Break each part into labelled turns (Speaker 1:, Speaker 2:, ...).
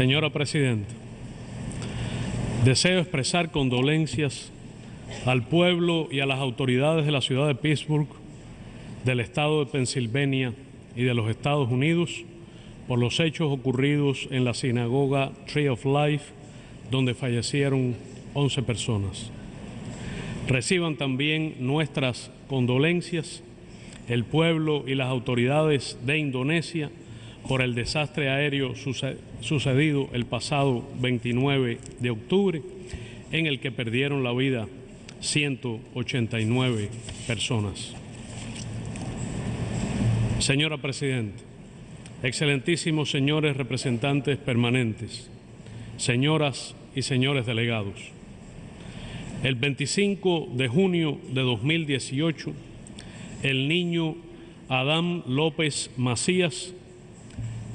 Speaker 1: Señora Presidenta, deseo expresar condolencias al pueblo y a las autoridades de la ciudad de Pittsburgh, del estado de Pensilvania y de los Estados Unidos por los hechos ocurridos en la sinagoga Tree of Life, donde fallecieron 11 personas. Reciban también nuestras condolencias el pueblo y las autoridades de Indonesia por el desastre aéreo sucedido el pasado 29 de octubre, en el que perdieron la vida 189 personas. Señora Presidente, excelentísimos señores representantes permanentes, señoras y señores delegados, el 25 de junio de 2018, el niño Adán López Macías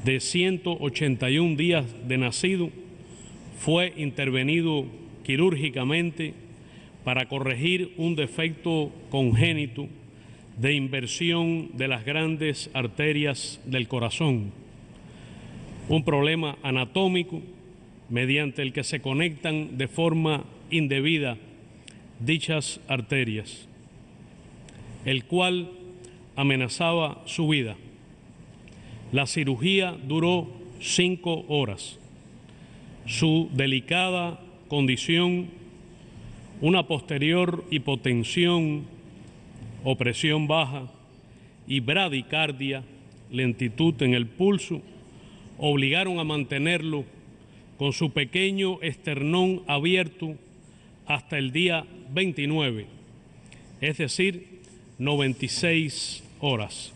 Speaker 1: de 181 días de nacido fue intervenido quirúrgicamente para corregir un defecto congénito de inversión de las grandes arterias del corazón, un problema anatómico mediante el que se conectan de forma indebida dichas arterias, el cual amenazaba su vida. La cirugía duró cinco horas. Su delicada condición, una posterior hipotensión, opresión baja y bradicardia, lentitud en el pulso, obligaron a mantenerlo con su pequeño esternón abierto hasta el día 29, es decir, 96 horas.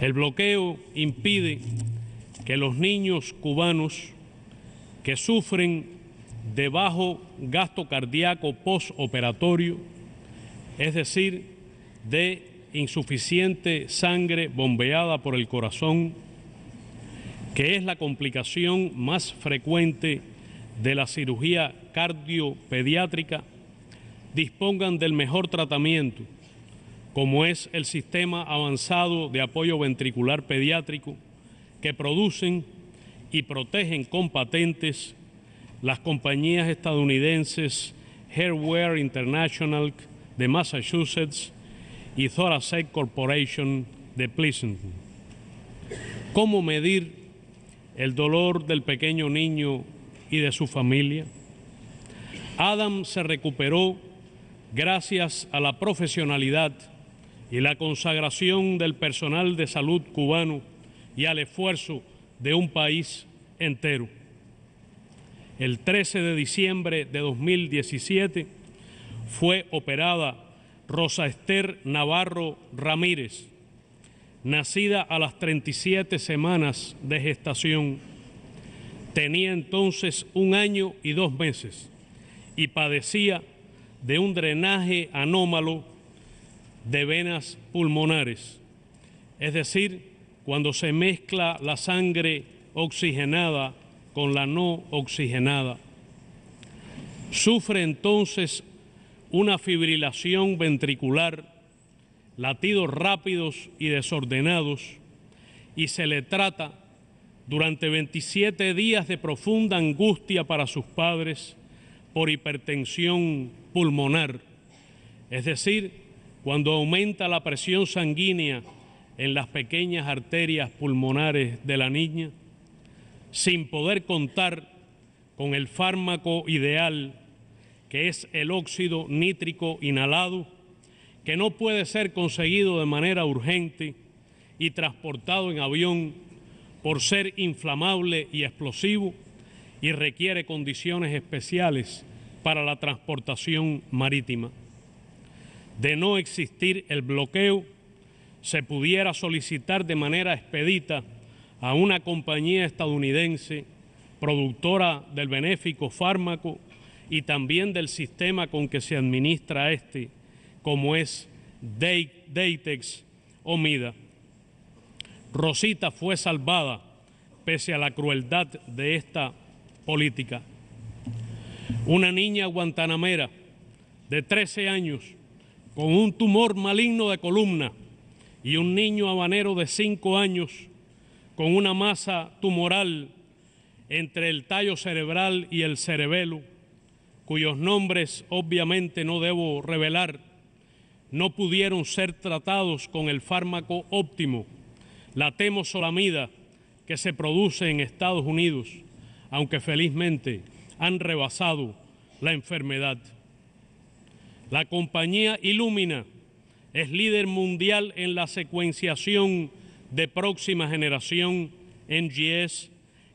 Speaker 1: El bloqueo impide que los niños cubanos que sufren de bajo gasto cardíaco postoperatorio, es decir, de insuficiente sangre bombeada por el corazón, que es la complicación más frecuente de la cirugía cardiopediátrica, dispongan del mejor tratamiento como es el sistema avanzado de apoyo ventricular pediátrico, que producen y protegen con patentes las compañías estadounidenses Hairwear International de Massachusetts y Thoracic Corporation de Pleasanton. ¿Cómo medir el dolor del pequeño niño y de su familia? Adam se recuperó gracias a la profesionalidad y la consagración del personal de salud cubano y al esfuerzo de un país entero. El 13 de diciembre de 2017 fue operada Rosa Esther Navarro Ramírez, nacida a las 37 semanas de gestación. Tenía entonces un año y dos meses y padecía de un drenaje anómalo de venas pulmonares, es decir, cuando se mezcla la sangre oxigenada con la no oxigenada. Sufre entonces una fibrilación ventricular, latidos rápidos y desordenados, y se le trata durante 27 días de profunda angustia para sus padres por hipertensión pulmonar, es decir, cuando aumenta la presión sanguínea en las pequeñas arterias pulmonares de la niña, sin poder contar con el fármaco ideal, que es el óxido nítrico inhalado, que no puede ser conseguido de manera urgente y transportado en avión por ser inflamable y explosivo y requiere condiciones especiales para la transportación marítima de no existir el bloqueo, se pudiera solicitar de manera expedita a una compañía estadounidense productora del benéfico fármaco y también del sistema con que se administra este, como es Datex o Mida. Rosita fue salvada pese a la crueldad de esta política. Una niña guantanamera de 13 años con un tumor maligno de columna y un niño habanero de 5 años con una masa tumoral entre el tallo cerebral y el cerebelo, cuyos nombres obviamente no debo revelar, no pudieron ser tratados con el fármaco óptimo, la temosolamida, que se produce en Estados Unidos, aunque felizmente han rebasado la enfermedad. La compañía Illumina es líder mundial en la secuenciación de próxima generación NGS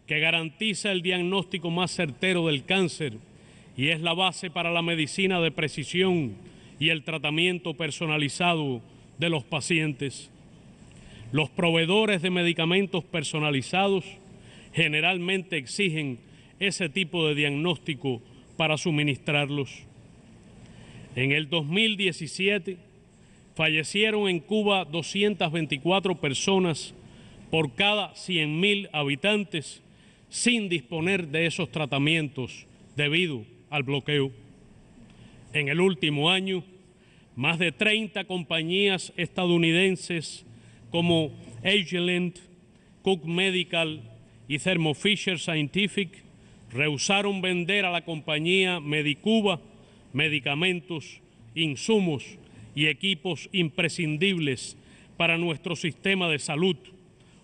Speaker 1: que garantiza el diagnóstico más certero del cáncer y es la base para la medicina de precisión y el tratamiento personalizado de los pacientes. Los proveedores de medicamentos personalizados generalmente exigen ese tipo de diagnóstico para suministrarlos. En el 2017 fallecieron en Cuba 224 personas por cada 100.000 habitantes sin disponer de esos tratamientos debido al bloqueo. En el último año, más de 30 compañías estadounidenses como Agilent, Cook Medical y Thermo Fisher Scientific rehusaron vender a la compañía Medicuba medicamentos, insumos y equipos imprescindibles para nuestro sistema de salud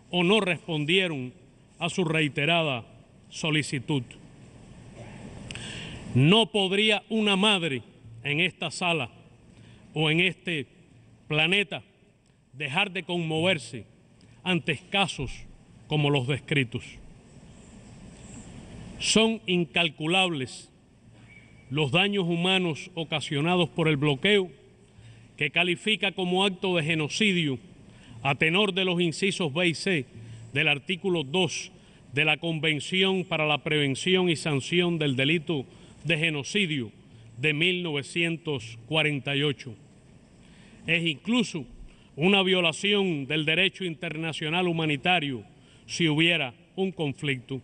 Speaker 1: o no respondieron a su reiterada solicitud. No podría una madre en esta sala o en este planeta dejar de conmoverse ante casos como los descritos. Son incalculables los daños humanos ocasionados por el bloqueo, que califica como acto de genocidio a tenor de los incisos B y C del artículo 2 de la Convención para la Prevención y Sanción del Delito de Genocidio de 1948. Es incluso una violación del derecho internacional humanitario si hubiera un conflicto.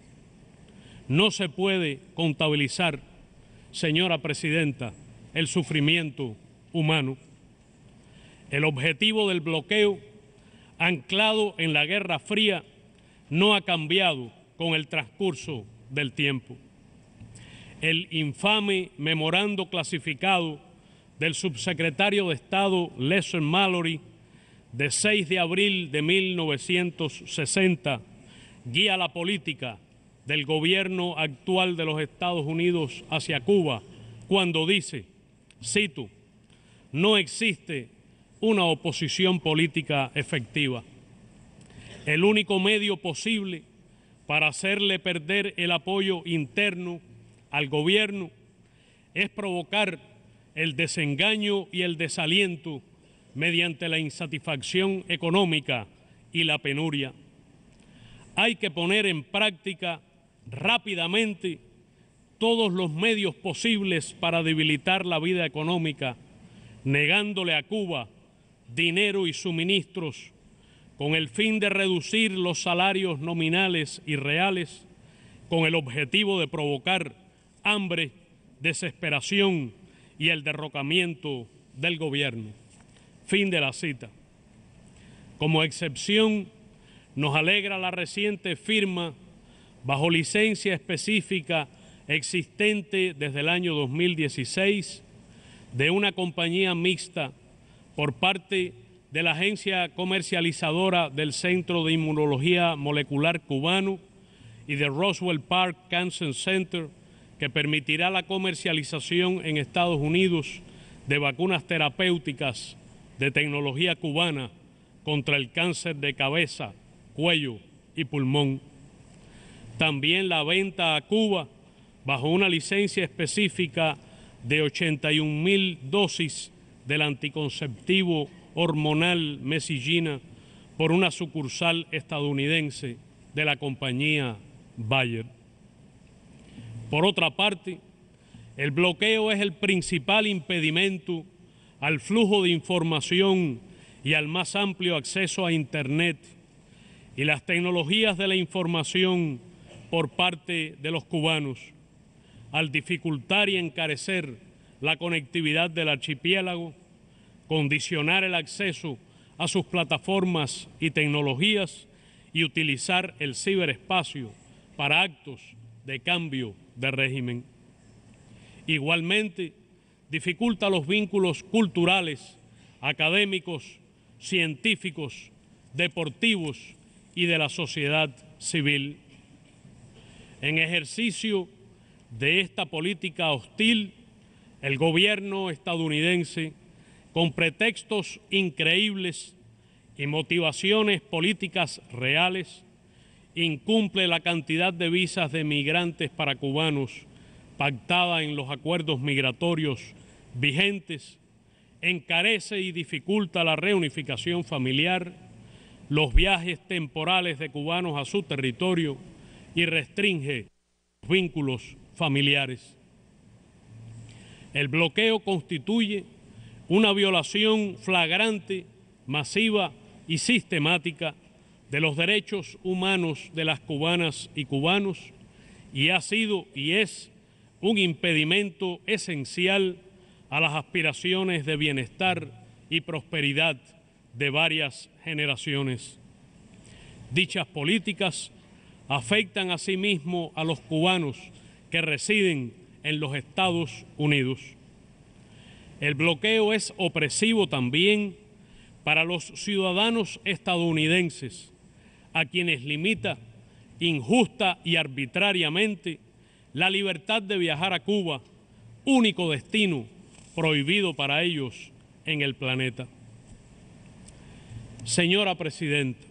Speaker 1: No se puede contabilizar señora presidenta, el sufrimiento humano. El objetivo del bloqueo, anclado en la Guerra Fría, no ha cambiado con el transcurso del tiempo. El infame memorando clasificado del subsecretario de Estado Leslie Mallory de 6 de abril de 1960 guía la política del gobierno actual de los Estados Unidos hacia Cuba cuando dice, cito, no existe una oposición política efectiva. El único medio posible para hacerle perder el apoyo interno al gobierno es provocar el desengaño y el desaliento mediante la insatisfacción económica y la penuria. Hay que poner en práctica rápidamente todos los medios posibles para debilitar la vida económica, negándole a Cuba dinero y suministros con el fin de reducir los salarios nominales y reales, con el objetivo de provocar hambre, desesperación y el derrocamiento del gobierno. Fin de la cita. Como excepción, nos alegra la reciente firma bajo licencia específica existente desde el año 2016 de una compañía mixta por parte de la agencia comercializadora del Centro de Inmunología Molecular Cubano y de Roswell Park Cancer Center, que permitirá la comercialización en Estados Unidos de vacunas terapéuticas de tecnología cubana contra el cáncer de cabeza, cuello y pulmón también la venta a Cuba bajo una licencia específica de 81 mil dosis del anticonceptivo hormonal Mesillina por una sucursal estadounidense de la compañía Bayer. Por otra parte, el bloqueo es el principal impedimento al flujo de información y al más amplio acceso a Internet y las tecnologías de la información por parte de los cubanos. Al dificultar y encarecer la conectividad del archipiélago, condicionar el acceso a sus plataformas y tecnologías y utilizar el ciberespacio para actos de cambio de régimen. Igualmente, dificulta los vínculos culturales, académicos, científicos, deportivos y de la sociedad civil. En ejercicio de esta política hostil, el gobierno estadounidense, con pretextos increíbles y motivaciones políticas reales, incumple la cantidad de visas de migrantes para cubanos pactada en los acuerdos migratorios vigentes, encarece y dificulta la reunificación familiar, los viajes temporales de cubanos a su territorio, y restringe vínculos familiares. El bloqueo constituye una violación flagrante, masiva y sistemática de los derechos humanos de las cubanas y cubanos y ha sido y es un impedimento esencial a las aspiraciones de bienestar y prosperidad de varias generaciones. Dichas políticas afectan asimismo a los cubanos que residen en los Estados Unidos. El bloqueo es opresivo también para los ciudadanos estadounidenses, a quienes limita injusta y arbitrariamente la libertad de viajar a Cuba, único destino prohibido para ellos en el planeta. Señora Presidenta,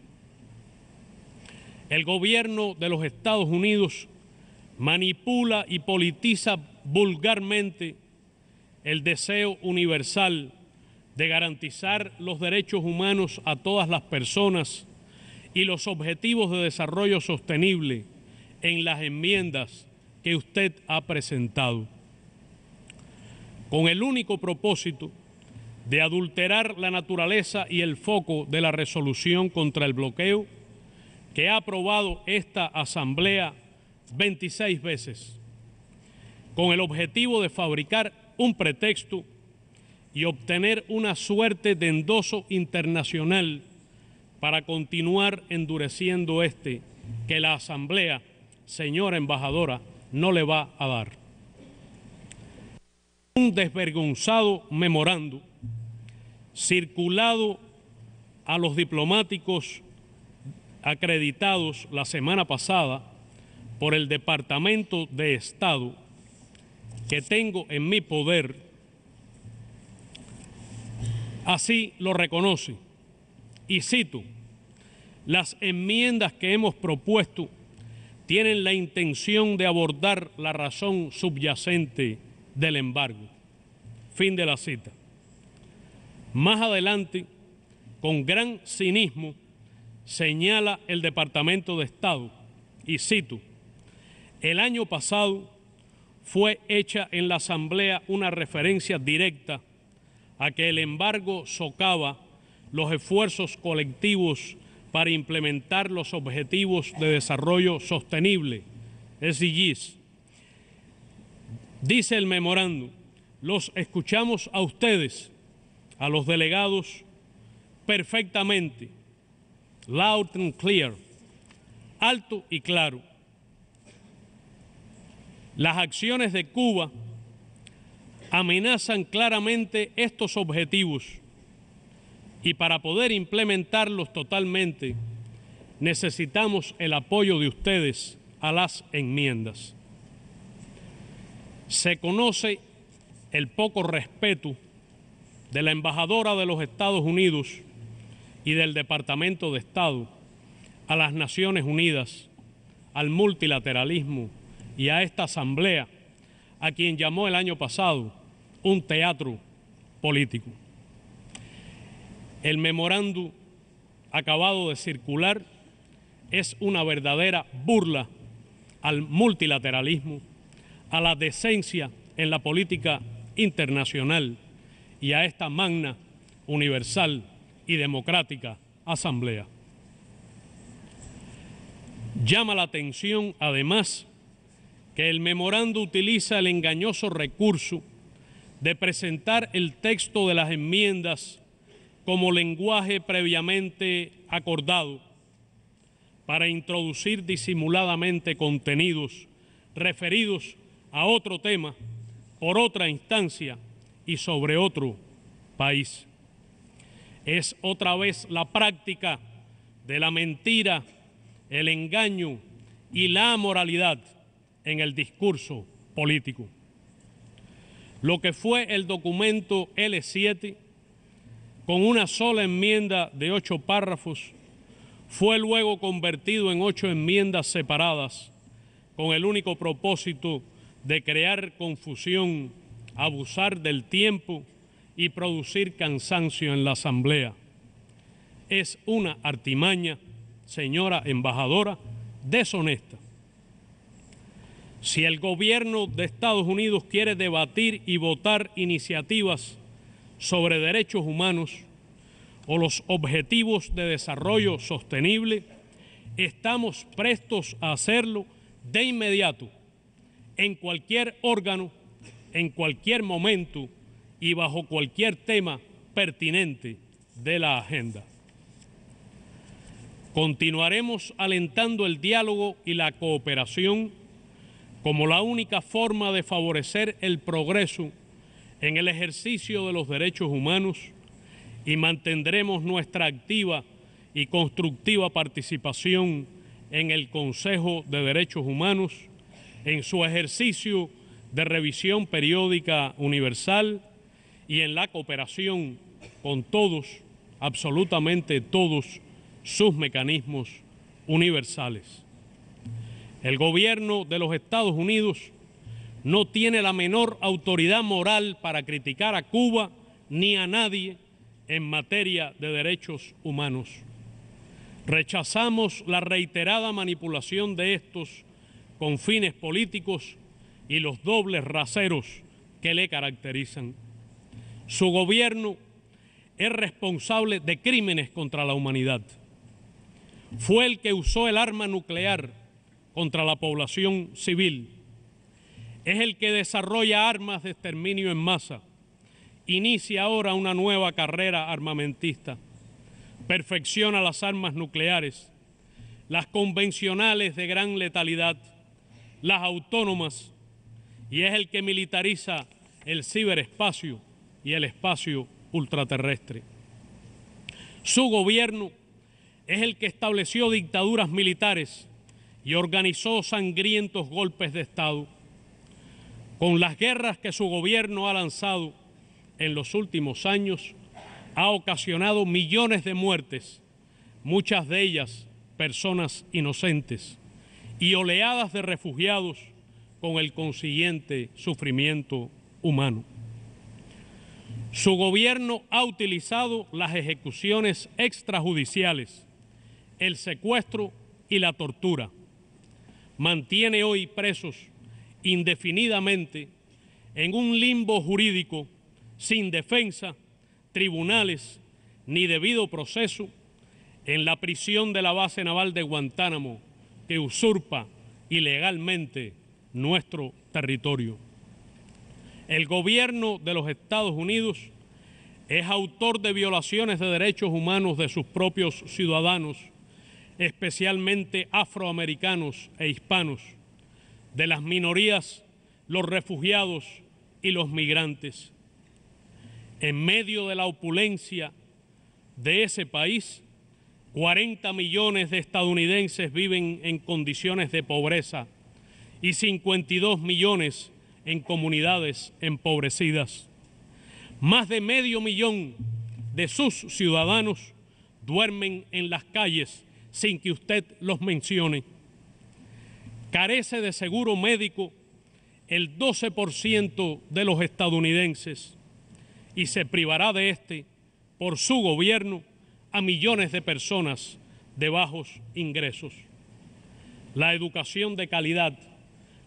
Speaker 1: el gobierno de los Estados Unidos manipula y politiza vulgarmente el deseo universal de garantizar los derechos humanos a todas las personas y los objetivos de desarrollo sostenible en las enmiendas que usted ha presentado, con el único propósito de adulterar la naturaleza y el foco de la resolución contra el bloqueo que ha aprobado esta Asamblea 26 veces, con el objetivo de fabricar un pretexto y obtener una suerte de endoso internacional para continuar endureciendo este que la Asamblea, señora embajadora, no le va a dar. Un desvergonzado memorando circulado a los diplomáticos acreditados la semana pasada por el Departamento de Estado que tengo en mi poder, así lo reconoce. Y cito, las enmiendas que hemos propuesto tienen la intención de abordar la razón subyacente del embargo. Fin de la cita. Más adelante, con gran cinismo, señala el Departamento de Estado, y cito, el año pasado fue hecha en la Asamblea una referencia directa a que el embargo socava los esfuerzos colectivos para implementar los objetivos de desarrollo sostenible, SDGs. Dice el memorando, los escuchamos a ustedes, a los delegados, perfectamente loud and clear, alto y claro. Las acciones de Cuba amenazan claramente estos objetivos y para poder implementarlos totalmente necesitamos el apoyo de ustedes a las enmiendas. Se conoce el poco respeto de la embajadora de los Estados Unidos y del Departamento de Estado a las Naciones Unidas, al multilateralismo y a esta Asamblea, a quien llamó el año pasado un teatro político. El memorándum acabado de circular es una verdadera burla al multilateralismo, a la decencia en la política internacional y a esta magna universal y democrática Asamblea. Llama la atención, además, que el memorando utiliza el engañoso recurso de presentar el texto de las enmiendas como lenguaje previamente acordado para introducir disimuladamente contenidos referidos a otro tema por otra instancia y sobre otro país es otra vez la práctica de la mentira, el engaño y la moralidad en el discurso político. Lo que fue el documento L7, con una sola enmienda de ocho párrafos, fue luego convertido en ocho enmiendas separadas, con el único propósito de crear confusión, abusar del tiempo, y producir cansancio en la Asamblea. Es una artimaña, señora embajadora, deshonesta. Si el gobierno de Estados Unidos quiere debatir y votar iniciativas sobre derechos humanos o los objetivos de desarrollo sostenible, estamos prestos a hacerlo de inmediato, en cualquier órgano, en cualquier momento y bajo cualquier tema pertinente de la agenda. Continuaremos alentando el diálogo y la cooperación como la única forma de favorecer el progreso en el ejercicio de los derechos humanos y mantendremos nuestra activa y constructiva participación en el Consejo de Derechos Humanos en su ejercicio de revisión periódica universal y en la cooperación con todos, absolutamente todos, sus mecanismos universales. El gobierno de los Estados Unidos no tiene la menor autoridad moral para criticar a Cuba ni a nadie en materia de derechos humanos. Rechazamos la reiterada manipulación de estos con fines políticos y los dobles raseros que le caracterizan. Su gobierno es responsable de crímenes contra la humanidad. Fue el que usó el arma nuclear contra la población civil. Es el que desarrolla armas de exterminio en masa. Inicia ahora una nueva carrera armamentista. Perfecciona las armas nucleares, las convencionales de gran letalidad, las autónomas, y es el que militariza el ciberespacio y el espacio ultraterrestre. Su gobierno es el que estableció dictaduras militares y organizó sangrientos golpes de Estado. Con las guerras que su gobierno ha lanzado en los últimos años, ha ocasionado millones de muertes, muchas de ellas personas inocentes, y oleadas de refugiados con el consiguiente sufrimiento humano. Su gobierno ha utilizado las ejecuciones extrajudiciales, el secuestro y la tortura. Mantiene hoy presos indefinidamente en un limbo jurídico sin defensa, tribunales ni debido proceso en la prisión de la base naval de Guantánamo que usurpa ilegalmente nuestro territorio. El gobierno de los Estados Unidos es autor de violaciones de derechos humanos de sus propios ciudadanos, especialmente afroamericanos e hispanos, de las minorías, los refugiados y los migrantes. En medio de la opulencia de ese país, 40 millones de estadounidenses viven en condiciones de pobreza y 52 millones en comunidades empobrecidas. Más de medio millón de sus ciudadanos duermen en las calles sin que usted los mencione. Carece de seguro médico el 12% de los estadounidenses y se privará de este por su gobierno a millones de personas de bajos ingresos. La educación de calidad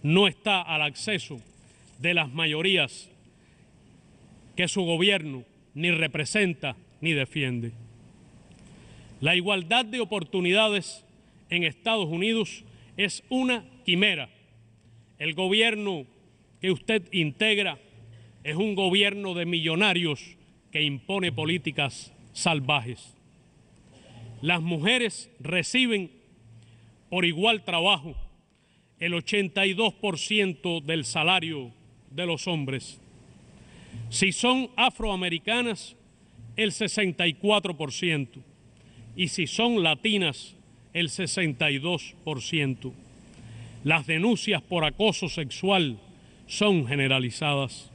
Speaker 1: no está al acceso de las mayorías que su gobierno ni representa ni defiende. La igualdad de oportunidades en Estados Unidos es una quimera. El gobierno que usted integra es un gobierno de millonarios que impone políticas salvajes. Las mujeres reciben por igual trabajo el 82% del salario de los hombres. Si son afroamericanas, el 64%. Y si son latinas, el 62%. Las denuncias por acoso sexual son generalizadas.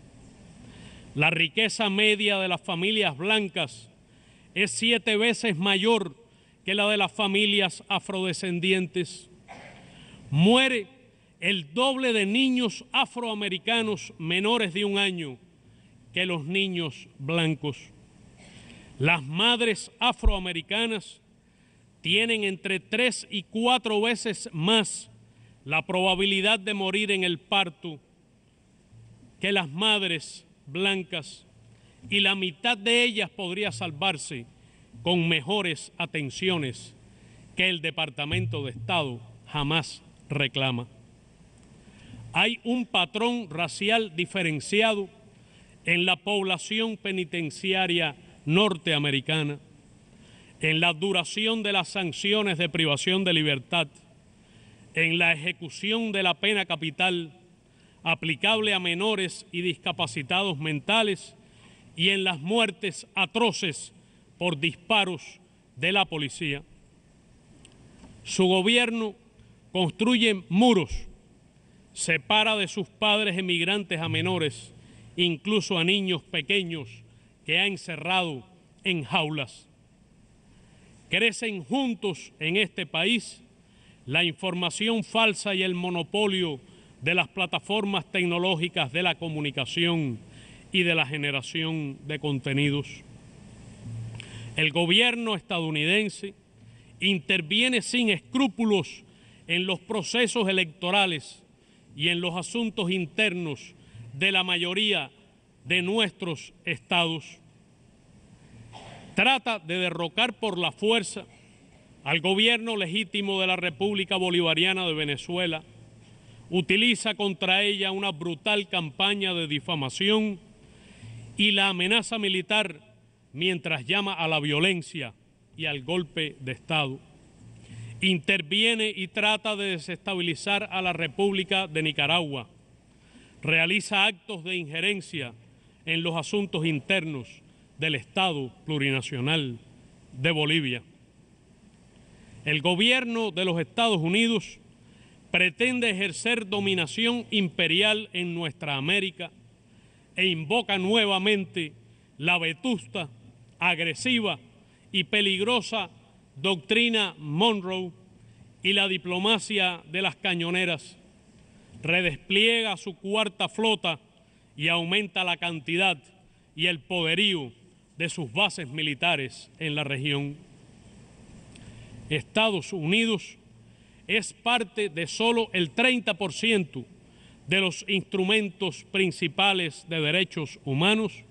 Speaker 1: La riqueza media de las familias blancas es siete veces mayor que la de las familias afrodescendientes. Muere el doble de niños afroamericanos menores de un año que los niños blancos. Las madres afroamericanas tienen entre tres y cuatro veces más la probabilidad de morir en el parto que las madres blancas y la mitad de ellas podría salvarse con mejores atenciones que el Departamento de Estado jamás reclama hay un patrón racial diferenciado en la población penitenciaria norteamericana, en la duración de las sanciones de privación de libertad, en la ejecución de la pena capital aplicable a menores y discapacitados mentales y en las muertes atroces por disparos de la policía. Su gobierno construye muros separa de sus padres emigrantes a menores, incluso a niños pequeños que ha encerrado en jaulas. Crecen juntos en este país la información falsa y el monopolio de las plataformas tecnológicas de la comunicación y de la generación de contenidos. El gobierno estadounidense interviene sin escrúpulos en los procesos electorales y en los asuntos internos de la mayoría de nuestros estados. Trata de derrocar por la fuerza al gobierno legítimo de la República Bolivariana de Venezuela. Utiliza contra ella una brutal campaña de difamación y la amenaza militar mientras llama a la violencia y al golpe de Estado interviene y trata de desestabilizar a la República de Nicaragua, realiza actos de injerencia en los asuntos internos del Estado plurinacional de Bolivia. El gobierno de los Estados Unidos pretende ejercer dominación imperial en nuestra América e invoca nuevamente la vetusta, agresiva y peligrosa doctrina Monroe y la diplomacia de las cañoneras. Redespliega su cuarta flota y aumenta la cantidad y el poderío de sus bases militares en la región. Estados Unidos es parte de solo el 30% de los instrumentos principales de derechos humanos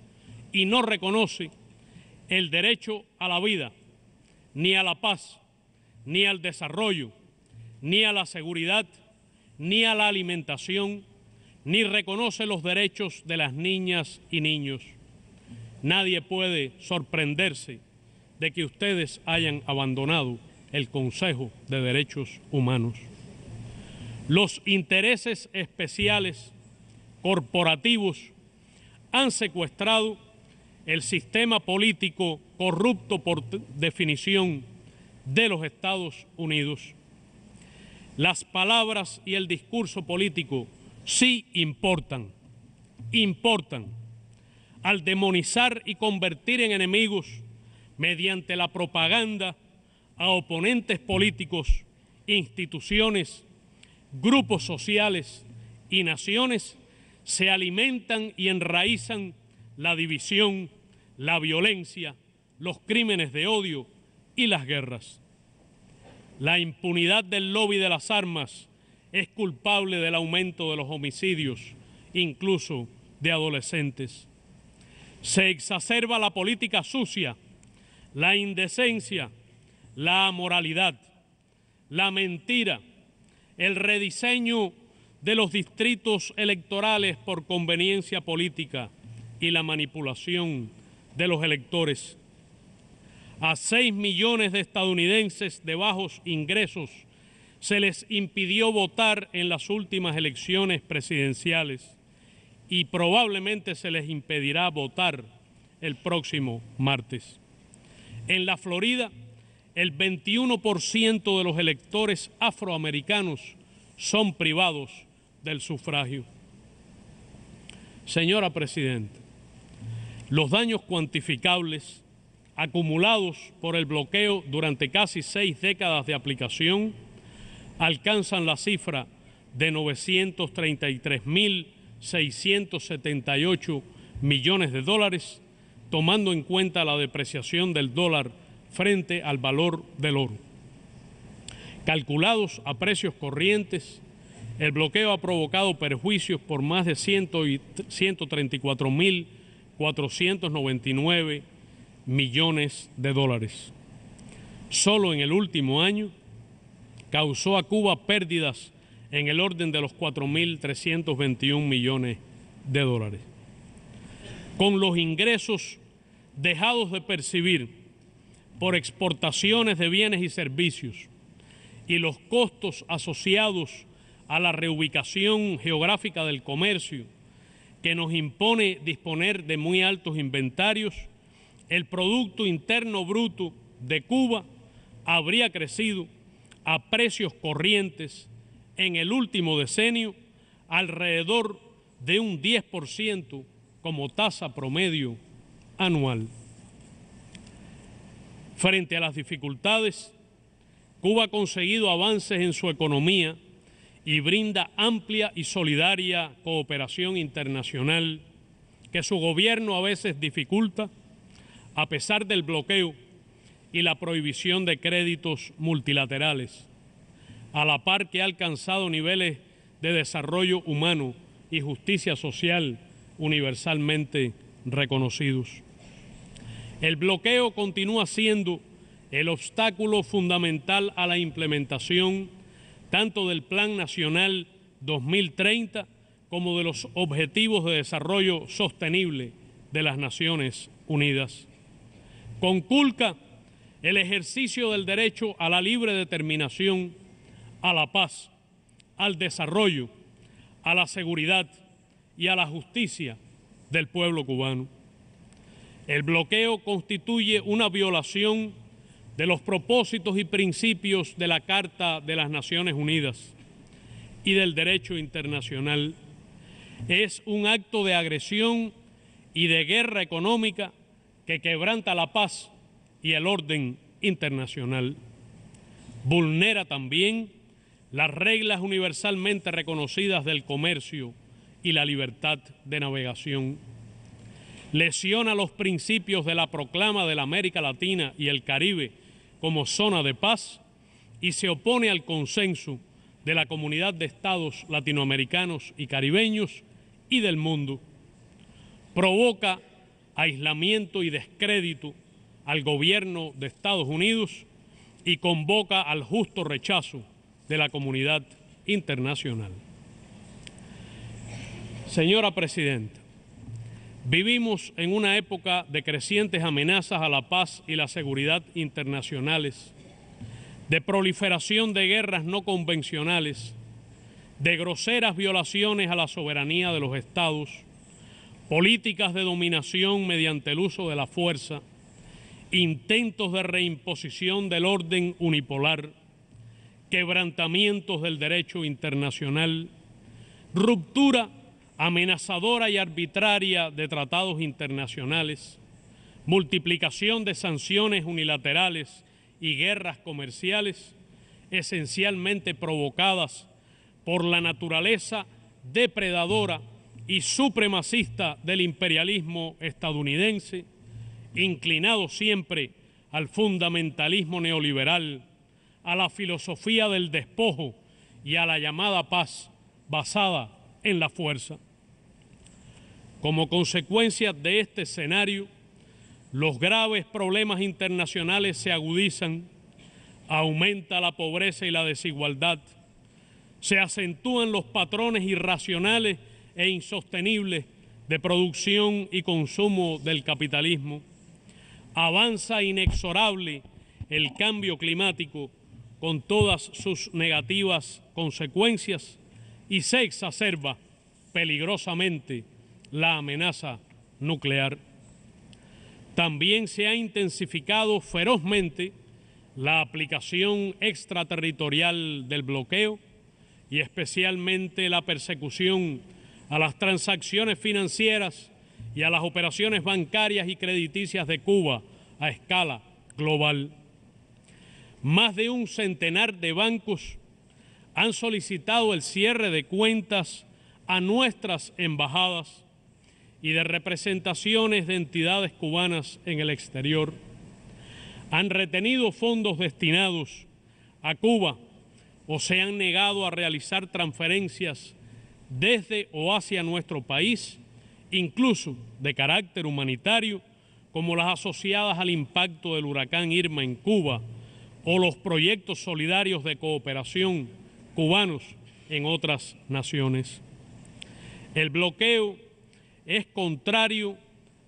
Speaker 1: y no reconoce el derecho a la vida ni a la paz, ni al desarrollo, ni a la seguridad, ni a la alimentación, ni reconoce los derechos de las niñas y niños. Nadie puede sorprenderse de que ustedes hayan abandonado el Consejo de Derechos Humanos. Los intereses especiales corporativos han secuestrado el sistema político corrupto por definición de los Estados Unidos. Las palabras y el discurso político sí importan, importan. Al demonizar y convertir en enemigos mediante la propaganda a oponentes políticos, instituciones, grupos sociales y naciones, se alimentan y enraizan la división la violencia, los crímenes de odio y las guerras. La impunidad del lobby de las armas es culpable del aumento de los homicidios, incluso de adolescentes. Se exacerba la política sucia, la indecencia, la amoralidad, la mentira, el rediseño de los distritos electorales por conveniencia política y la manipulación de los electores, a 6 millones de estadounidenses de bajos ingresos se les impidió votar en las últimas elecciones presidenciales y probablemente se les impedirá votar el próximo martes. En la Florida, el 21% de los electores afroamericanos son privados del sufragio. Señora Presidenta, los daños cuantificables acumulados por el bloqueo durante casi seis décadas de aplicación alcanzan la cifra de 933.678 millones de dólares, tomando en cuenta la depreciación del dólar frente al valor del oro. Calculados a precios corrientes, el bloqueo ha provocado perjuicios por más de 134 mil 499 millones de dólares. Solo en el último año causó a Cuba pérdidas en el orden de los 4.321 millones de dólares. Con los ingresos dejados de percibir por exportaciones de bienes y servicios y los costos asociados a la reubicación geográfica del comercio que nos impone disponer de muy altos inventarios, el Producto Interno Bruto de Cuba habría crecido a precios corrientes en el último decenio alrededor de un 10% como tasa promedio anual. Frente a las dificultades, Cuba ha conseguido avances en su economía y brinda amplia y solidaria cooperación internacional que su gobierno a veces dificulta a pesar del bloqueo y la prohibición de créditos multilaterales, a la par que ha alcanzado niveles de desarrollo humano y justicia social universalmente reconocidos. El bloqueo continúa siendo el obstáculo fundamental a la implementación tanto del Plan Nacional 2030 como de los Objetivos de Desarrollo Sostenible de las Naciones Unidas. Conculca el ejercicio del derecho a la libre determinación, a la paz, al desarrollo, a la seguridad y a la justicia del pueblo cubano. El bloqueo constituye una violación de los propósitos y principios de la Carta de las Naciones Unidas y del derecho internacional. Es un acto de agresión y de guerra económica que quebranta la paz y el orden internacional. Vulnera también las reglas universalmente reconocidas del comercio y la libertad de navegación. Lesiona los principios de la proclama de la América Latina y el Caribe como zona de paz y se opone al consenso de la comunidad de estados latinoamericanos y caribeños y del mundo. Provoca aislamiento y descrédito al gobierno de Estados Unidos y convoca al justo rechazo de la comunidad internacional. Señora Presidenta, Vivimos en una época de crecientes amenazas a la paz y la seguridad internacionales, de proliferación de guerras no convencionales, de groseras violaciones a la soberanía de los estados, políticas de dominación mediante el uso de la fuerza, intentos de reimposición del orden unipolar, quebrantamientos del derecho internacional, ruptura amenazadora y arbitraria de tratados internacionales, multiplicación de sanciones unilaterales y guerras comerciales, esencialmente provocadas por la naturaleza depredadora y supremacista del imperialismo estadounidense, inclinado siempre al fundamentalismo neoliberal, a la filosofía del despojo y a la llamada paz basada en la fuerza. Como consecuencia de este escenario, los graves problemas internacionales se agudizan, aumenta la pobreza y la desigualdad, se acentúan los patrones irracionales e insostenibles de producción y consumo del capitalismo, avanza inexorable el cambio climático con todas sus negativas consecuencias y se exacerba peligrosamente la amenaza nuclear. También se ha intensificado ferozmente la aplicación extraterritorial del bloqueo y especialmente la persecución a las transacciones financieras y a las operaciones bancarias y crediticias de Cuba a escala global. Más de un centenar de bancos han solicitado el cierre de cuentas a nuestras embajadas y de representaciones de entidades cubanas en el exterior. Han retenido fondos destinados a Cuba o se han negado a realizar transferencias desde o hacia nuestro país, incluso de carácter humanitario, como las asociadas al impacto del huracán Irma en Cuba o los proyectos solidarios de cooperación cubanos en otras naciones. El bloqueo es contrario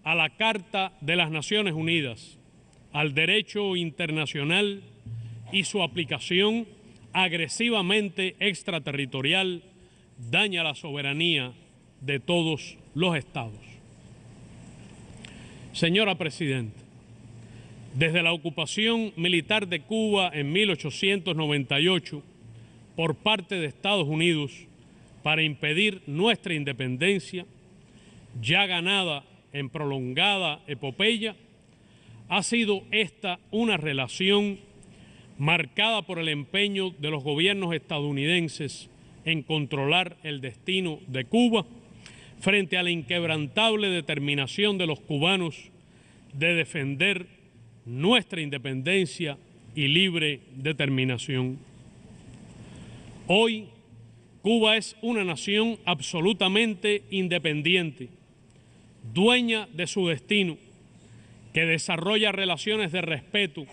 Speaker 1: a la Carta de las Naciones Unidas, al derecho internacional y su aplicación agresivamente extraterritorial daña la soberanía de todos los estados. Señora Presidenta, desde la ocupación militar de Cuba en 1898, por parte de Estados Unidos para impedir nuestra independencia, ya ganada en prolongada epopeya, ha sido esta una relación marcada por el empeño de los gobiernos estadounidenses en controlar el destino de Cuba frente a la inquebrantable determinación de los cubanos de defender nuestra independencia y libre determinación. Hoy Cuba es una nación absolutamente independiente, dueña de su destino, que desarrolla relaciones de respeto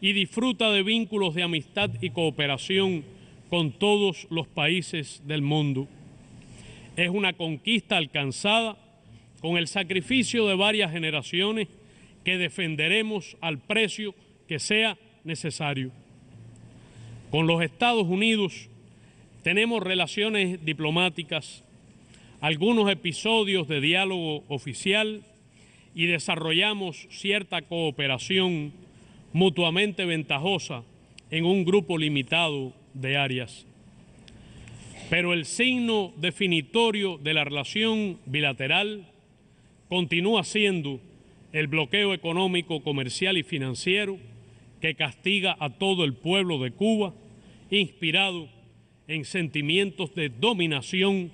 Speaker 1: y disfruta de vínculos de amistad y cooperación con todos los países del mundo. Es una conquista alcanzada con el sacrificio de varias generaciones que defenderemos al precio que sea necesario. Con los Estados Unidos, tenemos relaciones diplomáticas, algunos episodios de diálogo oficial y desarrollamos cierta cooperación mutuamente ventajosa en un grupo limitado de áreas. Pero el signo definitorio de la relación bilateral continúa siendo el bloqueo económico, comercial y financiero que castiga a todo el pueblo de Cuba, inspirado en sentimientos de dominación,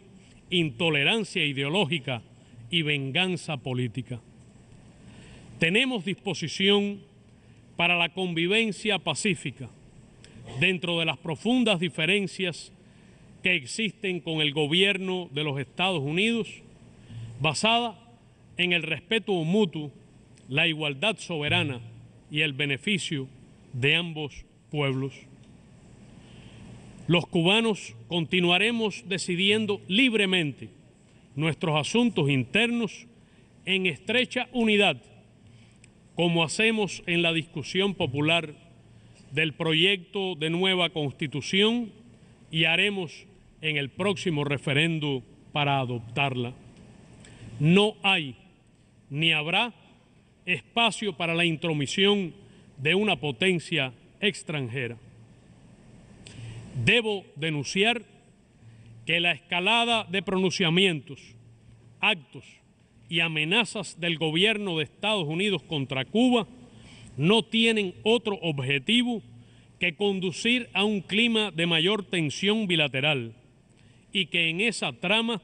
Speaker 1: intolerancia ideológica y venganza política. Tenemos disposición para la convivencia pacífica dentro de las profundas diferencias que existen con el gobierno de los Estados Unidos, basada en el respeto mutuo, la igualdad soberana y el beneficio de ambos pueblos. Los cubanos continuaremos decidiendo libremente nuestros asuntos internos en estrecha unidad, como hacemos en la discusión popular del proyecto de nueva constitución y haremos en el próximo referendo para adoptarla. No hay ni habrá espacio para la intromisión de una potencia extranjera. Debo denunciar que la escalada de pronunciamientos, actos y amenazas del gobierno de Estados Unidos contra Cuba no tienen otro objetivo que conducir a un clima de mayor tensión bilateral y que en esa trama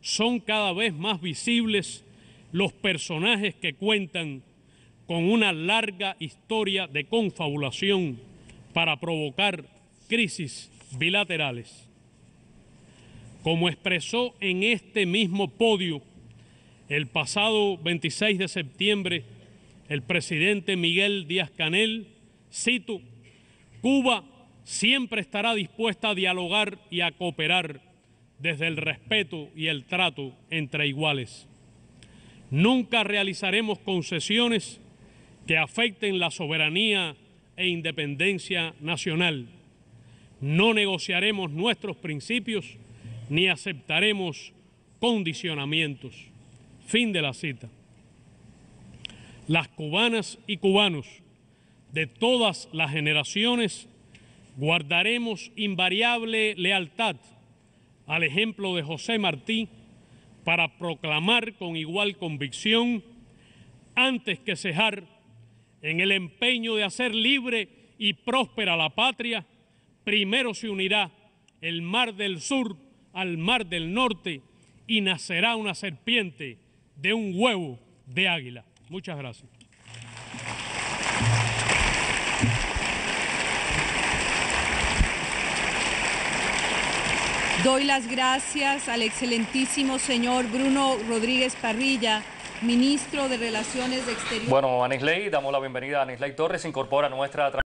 Speaker 1: son cada vez más visibles los personajes que cuentan con una larga historia de confabulación para provocar crisis bilaterales. Como expresó en este mismo podio el pasado 26 de septiembre el presidente Miguel Díaz Canel, cito, Cuba siempre estará dispuesta a dialogar y a cooperar desde el respeto y el trato entre iguales. Nunca realizaremos concesiones que afecten la soberanía e independencia nacional no negociaremos nuestros principios ni aceptaremos condicionamientos. Fin de la cita. Las cubanas y cubanos de todas las generaciones guardaremos invariable lealtad al ejemplo de José Martí para proclamar con igual convicción, antes que cejar en el empeño de hacer libre y próspera la patria, Primero se unirá el mar del sur al mar del norte y nacerá una serpiente de un huevo de águila. Muchas gracias. Doy las gracias al excelentísimo señor Bruno Rodríguez Parrilla, ministro de Relaciones Exteriores. Bueno, Anisley, damos la bienvenida a Anisley Torres, incorpora nuestra...